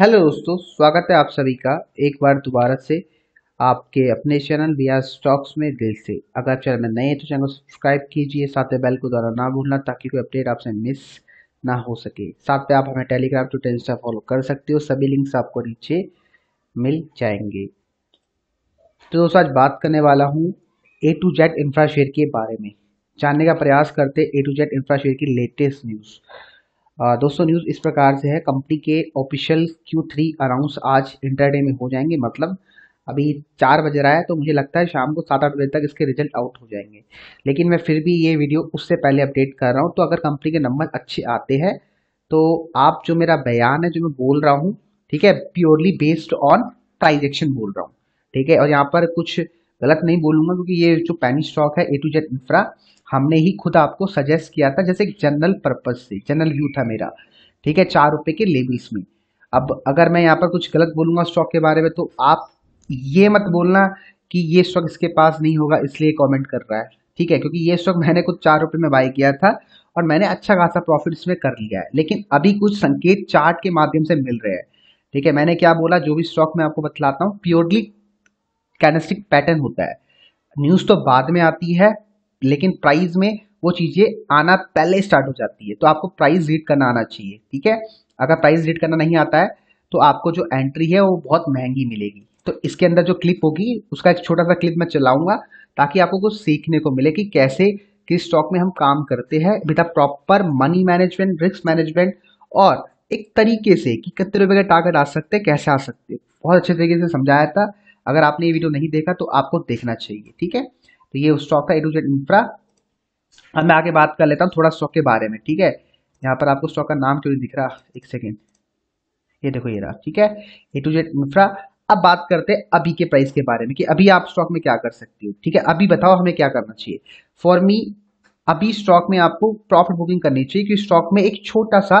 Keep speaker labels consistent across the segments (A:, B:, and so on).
A: hello दोस्तों स्वागत है आप सभी का एक बार दोबारा से आपके अपने चैनल बिहार स्टॉक्स में दिल से अगर चैनल में नए हैं तो चैनल को सब्सक्राइब कीजिए साथ में बेल को द्वारा ना भूलना ताकि कोई अपडेट आपसे मिस ना हो सके साथ में आप हमें टेलीग्राम ट्विटर इंस्टा फॉलो कर सकते हो सभी लिंक्स आपको नीचे मिल जाएंगे तो दोस्तों आज बात करने वाला हूँ ए टू जेड इंफ्राशेयर के बारे में जानने का प्रयास करते ए टू जेड इंफ्राशेयर की लेटेस्ट न्यूज़ दोस्तों न्यूज़ इस प्रकार से है कंपनी के ऑफिशियल क्यू थ्री अनाउंस आज इंटरडे में हो जाएंगे मतलब अभी चार बज रहा है तो मुझे लगता है शाम को सात आठ बजे तक इसके रिजल्ट आउट हो जाएंगे लेकिन मैं फिर भी ये वीडियो उससे पहले अपडेट कर रहा हूँ तो अगर कंपनी के नंबर अच्छे आते हैं तो आप जो मेरा बयान है जो मैं बोल रहा हूँ ठीक है प्योरली बेस्ड ऑन ट्रांजेक्शन बोल रहा हूँ ठीक है और यहाँ पर कुछ गलत नहीं बोलूंगा क्योंकि ये जो पैनी स्टॉक है ए टू जेड इंफ्रा हमने ही खुद आपको सजेस्ट किया था जैसे जनरल पर्पज से जनरल व्यू था मेरा ठीक है चार रुपये के लेवल्स में अब अगर मैं यहाँ पर कुछ गलत बोलूंगा स्टॉक के बारे में तो आप ये मत बोलना कि ये स्टॉक इसके पास नहीं होगा इसलिए कमेंट कर रहा है ठीक है क्योंकि ये स्टॉक मैंने कुछ चार रुपये में बाई किया था और मैंने अच्छा खासा प्रॉफिट इसमें कर लिया है लेकिन अभी कुछ संकेत चार्ट के माध्यम से मिल रहे हैं ठीक है मैंने क्या बोला जो भी स्टॉक मैं आपको बतलाता हूँ प्योरली कैनस्टिक पैटर्न होता है न्यूज़ तो बाद में आती है लेकिन प्राइस में वो चीज़ें आना पहले स्टार्ट हो जाती है तो आपको प्राइस रीड करना आना चाहिए ठीक है अगर प्राइस रीड करना नहीं आता है तो आपको जो एंट्री है वो बहुत महंगी मिलेगी तो इसके अंदर जो क्लिप होगी उसका एक छोटा सा क्लिप मैं चलाऊंगा ताकि आपको कुछ सीखने को मिले कि कैसे किस स्टॉक में हम काम करते हैं with a proper money management risk management और एक तरीके से कि कितने रुपए का टारगेट आ सकते हैं कैसे आ सकते हैं बहुत अच्छे तरीके से समझाया था अगर आपने ये वीडियो नहीं देखा तो आपको देखना चाहिए ठीक है तो ये स्टॉक था ए टू जेड इंफ्रा अब मैं आगे बात कर लेता हूँ थोड़ा स्टॉक के बारे में ठीक है यहाँ पर आपको स्टॉक का नाम क्यों दिख रहा एक सेकेंड ये देखो ये रहा ठीक है ए टू जेड इंफ्रा अब बात करते हैं अभी के प्राइस के बारे में कि अभी आप स्टॉक में क्या कर सकते हो ठीक है अभी बताओ हमें क्या करना चाहिए फॉर मी अभी स्टॉक में आपको प्रॉफिट बुकिंग करनी चाहिए क्योंकि स्टॉक में एक छोटा सा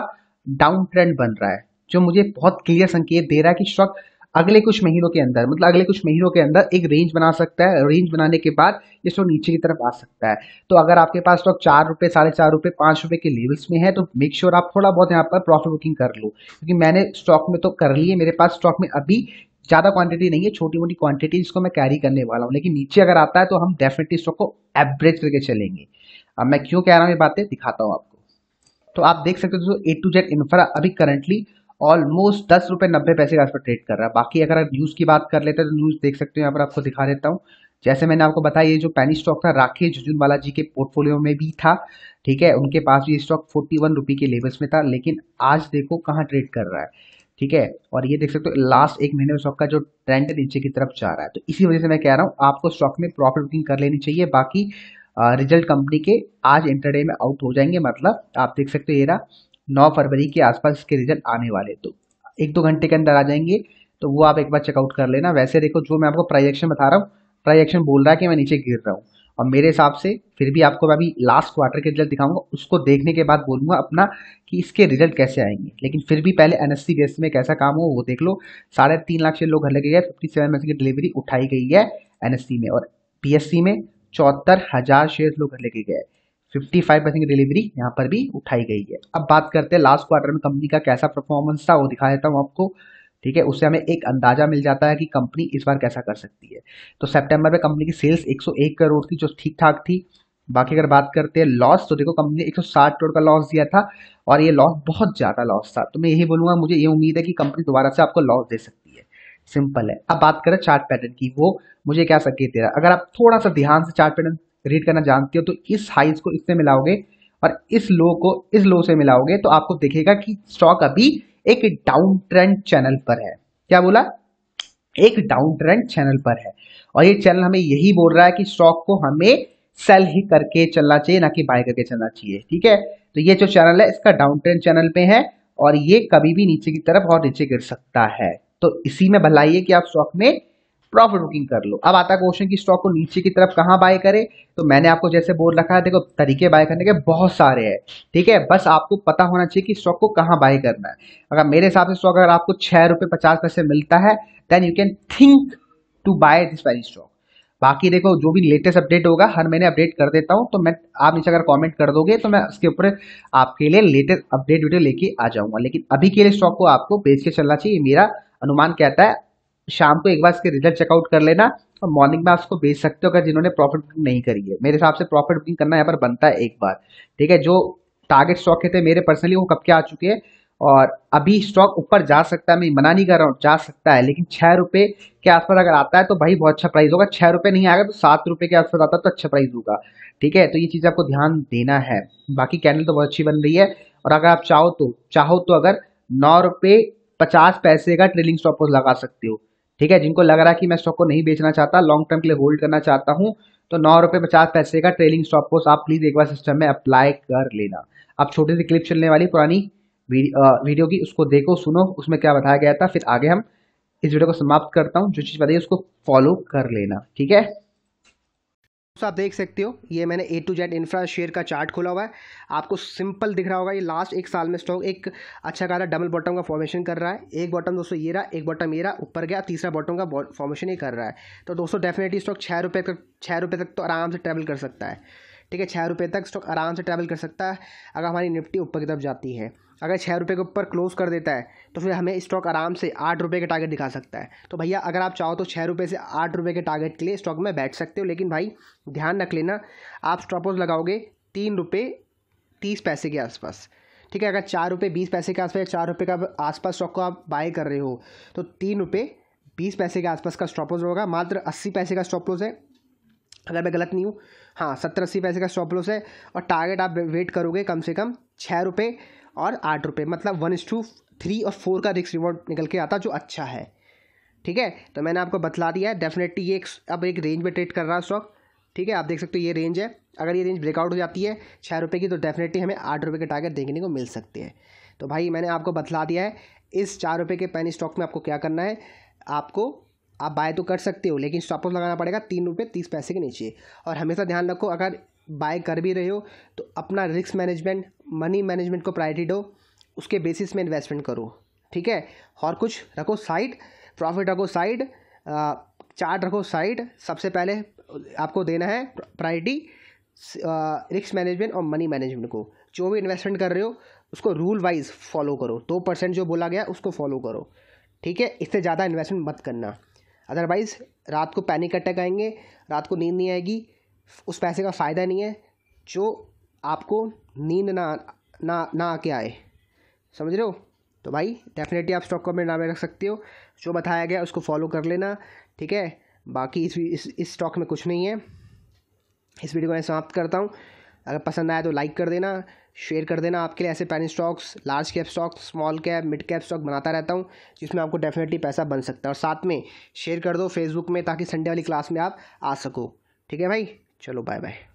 A: डाउन ट्रेंड बन रहा है जो मुझे बहुत क्लियर संकेत दे रहा है कि स्टॉक अगले कुछ महीनों के अंदर मतलब अगले कुछ महीनों के अंदर एक रेंज बना सकता है रेंज बनाने के बाद ये स्टॉक नीचे की तरफ आ सकता है तो अगर आपके पास स्टॉक तो चार रुपये साढ़े चार रुपये पाँच रुपये के लेवल्स में है तो मेक श्योर sure आप थोड़ा बहुत यहाँ पर प्रॉफिट बुकिंग कर लो क्योंकि मैंने स्टॉक में तो कर ली है मेरे पास स्टॉक में अभी ज़्यादा क्वांटिटी नहीं है छोटी मोटी क्वांटिटी जिसको मैं कैरी करने वाला हूँ लेकिन नीचे अगर आता है तो हम डेफिनेटली स्टॉक को एवरेज करके चलेंगे अब मैं क्यों कह रहा हूँ ये बातें दिखाता हूँ आपको तो आप देख सकते हो दोस्तों ए टू जेड इन्फ्रा अभी करंटली ऑलमोस्ट दस रुपये नब्बे पैसे के आसपास ट्रेड कर रहा है बाकी अगर आप न्यूज़ की बात कर लेते हैं तो न्यूज़ देख सकते हो यहाँ पर आपको दिखा देता हूँ जैसे मैंने आपको बताया ये जो पैनी स्टॉक था राकेश झुंझुनवाला जी के पोर्टफोलियो में भी था ठीक है उनके पास ये स्टॉक फोर्टी वन रुपी के लेवल्स में था लेकिन आज देखो कहाँ ट्रेड कर रहा है ठीक है और ये देख सकते हो लास्ट एक महीने में स्टॉक का जो ट्रेंड नीचे की तरफ जा रहा है तो इसी वजह से मैं कह रहा हूँ आपको स्टॉक में प्रॉफिट बुकिंग कर लेनी चाहिए बाकी रिजल्ट कंपनी के आज इंटरडे में आउट हो जाएंगे मतलब आप देख सकते हो ये रहा नौ फरवरी के आसपास इसके रिजल्ट आने वाले तो एक दो घंटे के अंदर आ जाएंगे तो वो आप एक बार चेकआउट कर लेना वैसे देखो जो मैं आपको प्राइजेक्शन बता रहा हूँ प्राइजेक्शन बोल रहा है कि मैं नीचे गिर रहा हूँ और मेरे हिसाब से फिर भी आपको मैं अभी लास्ट क्वार्टर के रिजल्ट दिखाऊंगा उसको देखने के बाद बोलूंगा अपना कि इसके रिजल्ट कैसे आएंगे लेकिन फिर भी पहले एन एस बेस में कैसा काम हो वो देख लो साढ़े तीन लाख से लोग घर लगे गए फिफ्टी सेवन में की डिलीवरी उठाई गई है एन में और पी में चौहत्तर हज़ार शेयर लोग घर लेके गए फिफ्टी फाइव परसेंट डिलीवरी यहाँ पर भी उठाई गई है अब बात करते हैं लास्ट क्वार्टर में कंपनी का कैसा परफॉर्मेंस था वो दिखा देता हूँ आपको ठीक है उससे हमें एक अंदाजा मिल जाता है कि कंपनी इस बार कैसा कर सकती है तो सेप्टेम्बर में कंपनी की सेल्स एक करोड़ थी जो ठीक ठाक थी बाकी अगर बात करते हैं लॉस तो देखो कंपनी ने 160 करोड़ का लॉस दिया था और ये लॉस बहुत ज़्यादा लॉस था तो मैं यही बोलूँगा मुझे ये उम्मीद है कि कंपनी दोबारा से आपको लॉस दे सकती है सिंपल है अब बात करें चार्ट पैटर्न की वो मुझे क्या संकेत दे रहा है अगर आप थोड़ा सा ध्यान से चार्ट पैटर्न रीड करना जानते हो तो इस हाइज को इससे मिलाओगे और इस लो को इस लो से मिलाओगे तो आपको देखेगा कि स्टॉक अभी एक डाउन ट्रेंड चैनल पर है क्या बोला एक डाउन ट्रेंड चैनल पर है और ये चैनल हमें यही बोल रहा है कि स्टॉक को हमें सेल ही करके चलना चाहिए ना कि बाय करके चलना चाहिए ठीक है तो ये जो चैनल है इसका डाउन ट्रेंड चैनल पे है और ये कभी भी नीचे की तरफ और नीचे गिर सकता है तो इसी में भलाइए कि आप स्टॉक में प्रॉफिट बुकिंग कर लो अब आता क्वेश्चन की स्टॉक को नीचे की तरफ कहाँ बाय करे तो मैंने आपको जैसे बोल रखा है देखो तरीके बाय करने के बहुत सारे हैं ठीक है बस आपको पता होना चाहिए कि स्टॉक को कहाँ बाय करना है अगर मेरे हिसाब से स्टॉक अगर आपको छह रुपये पचास पैसे मिलता है then you can think to buy this very stock बाकी देखो जो भी लेटेस्ट अपडेट होगा हर महीने अपडेट कर देता हूँ तो मैं आप नीचे अगर कमेंट कर दोगे तो मैं उसके ऊपर आपके लिए लेटेस्ट अपडेट वीडियो लेके आ जाऊंगा लेकिन अभी के लिए स्टॉक को आपको बेच के चलना चाहिए मेरा अनुमान कहता है शाम को एक बार इसके रिजल्ट चेकआउट कर लेना और मॉर्निंग में आप उसको बेच सकते हो अगर जिन्होंने प्रॉफिट बुकिंग नहीं करी है मेरे हिसाब से प्रॉफिट बुकिंग करना यहाँ पर बनता है एक बार ठीक है जो टारगेट स्टॉक के थे मेरे पर्सनली वो कब के आ चुके हैं और अभी स्टॉक ऊपर जा सकता है मैं मना नहीं कर रहा हूँ जा सकता है लेकिन छः रुपये के आसपास अगर आता है तो भाई बहुत अच्छा प्राइस होगा छः रुपये नहीं आएगा तो सात रुपये के आसपास आता है तो अच्छा प्राइस होगा ठीक है तो ये चीज़ आपको ध्यान देना है बाकी कैंडल तो बहुत अच्छी बन रही है और अगर आप चाहो तो चाहो तो अगर नौ रुपये पचास पैसे का ट्रेलिंग स्टॉप लगा सकते हो ठीक है जिनको लग रहा है कि मैं स्टॉक को नहीं बेचना चाहता लॉन्ग टर्म के लिए होल्ड करना चाहता हूँ तो नौ रुपये पचास पैसे का ट्रेलिंग स्टॉप को आप प्लीज एक बार सिस्टम में अप्लाई कर लेना आप छोटी सी क्लिप चलने वाली पुरानी वीडियो की उसको देखो सुनो उसमें क्या बताया गया था फिर आगे हम इस वीडियो को समाप्त करता हूँ जो चीज़ बताइए उसको फॉलो कर लेना ठीक है तो आप देख सकते हो ये मैंने A to Z infra share का चार्ट खोला हुआ है आपको सिंपल दिख रहा होगा ये लास्ट एक साल में स्टॉक एक अच्छा खासा डबल बॉटम का फॉर्मेशन कर रहा है एक बॉटम दोस्तों ये रहा एक बॉटम ये रहा ऊपर गया तीसरा बॉटम का फॉर्मेशन ही कर रहा है तो दोस्तों डेफिनेटली स्टॉक छः रुपये तक छः रुपये तक तो आराम से ट्रैवल कर सकता है ठीक है छः रुपये तक स्टॉक आराम से ट्रैवल कर सकता है अगर हमारी निफ्टी ऊपर की तरफ जाती है अगर छः रुपये के ऊपर क्लोज़ कर देता है तो फिर हमें स्टॉक आराम से आठ रुपये के टारगेट दिखा सकता है तो भैया अगर आप चाहो तो छः रुपये से आठ रुपये के टारगेट के लिए स्टॉक में बैठ सकते हो लेकिन भाई ध्यान रख लेना आप स्टॉपोज लगाओगे तीन रुपये तीस पैसे के आसपास ठीक है अगर चार रुपये बीस पैसे के आसपास या चार रुपये का आसपास स्टॉक को आप बाय कर रहे हो तो तीन रुपये बीस पैसे के आसपास का स्टॉप लॉस होगा मात्र अस्सी पैसे का स्टॉप लॉस है अगर मैं गलत नहीं हूँ हाँ सत्तर अस्सी पैसे का स्टॉप लॉस है और टारगेट आप वेट करोगे कम से कम छः रुपये और आठ रुपये मतलब वन इज टू थ्री और फोर का रिक्स रिवॉर्ड निकल के आता जो अच्छा है ठीक है तो मैंने आपको बतला दिया है डेफिनेटली ये एक अब एक रेंज में ट्रेड कर रहा है स्टॉक ठीक है आप देख सकते हो ये रेंज है अगर ये रेंज ब्रेकआउट हो जाती है छः रुपये की तो डेफिनेटली हमें आठ रुपये के टारगेट देखने को मिल सकते हैं तो भाई मैंने आपको बतला दिया है इस चार रुपये के पैनी स्टॉक में आपको क्या करना है आपको आप बाय तो कर सकते हो लेकिन स्टॉप लगाना पड़ेगा तीन रुपये तीस पैसे के नीचे और हमेशा ध्यान रखो अगर बाय कर भी रहे हो तो अपना रिस्क मैनेजमेंट मनी मैनेजमेंट को प्रायोरिटी दो उसके बेसिस में इन्वेस्टमेंट करो ठीक है और कुछ रखो साइड प्रॉफिट रखो साइड चार्ट रखो साइड सबसे पहले आपको देना है प्रायोरिटी रिक्स मैनेजमेंट और मनी मैनेजमेंट को जो भी इन्वेस्टमेंट कर रहे हो उसको रूल वाइज फॉलो करो दो परसेंट जो बोला गया उसको फॉलो करो ठीक है इससे ज़्यादा इन्वेस्टमेंट मत करना अदरवाइज़ रात को पैनिक अटैक आएंगे रात को नींद नहीं आएगी उस पैसे का फ़ायदा नहीं है जो आपको नींद ना ना ना आके आए समझ रहे हो तो भाई डेफिनेटली आप स्टॉक अपने नाम में रख सकते हो जो बताया गया उसको फॉलो कर लेना ठीक है बाकी इस इस स्टॉक में कुछ नहीं है इस वीडियो को मैं समाप्त करता हूँ अगर पसंद आया तो लाइक कर देना शेयर कर देना आपके लिए ऐसे पैन stocks large cap stocks small cap mid cap stock बनाता रहता हूँ जिसमें आपको डेफिनेटली पैसा बन सकता है और साथ में शेयर कर दो फेसबुक में ताकि संडे वाली क्लास में आप आ सको ठीक है भाई चलो बाय बाय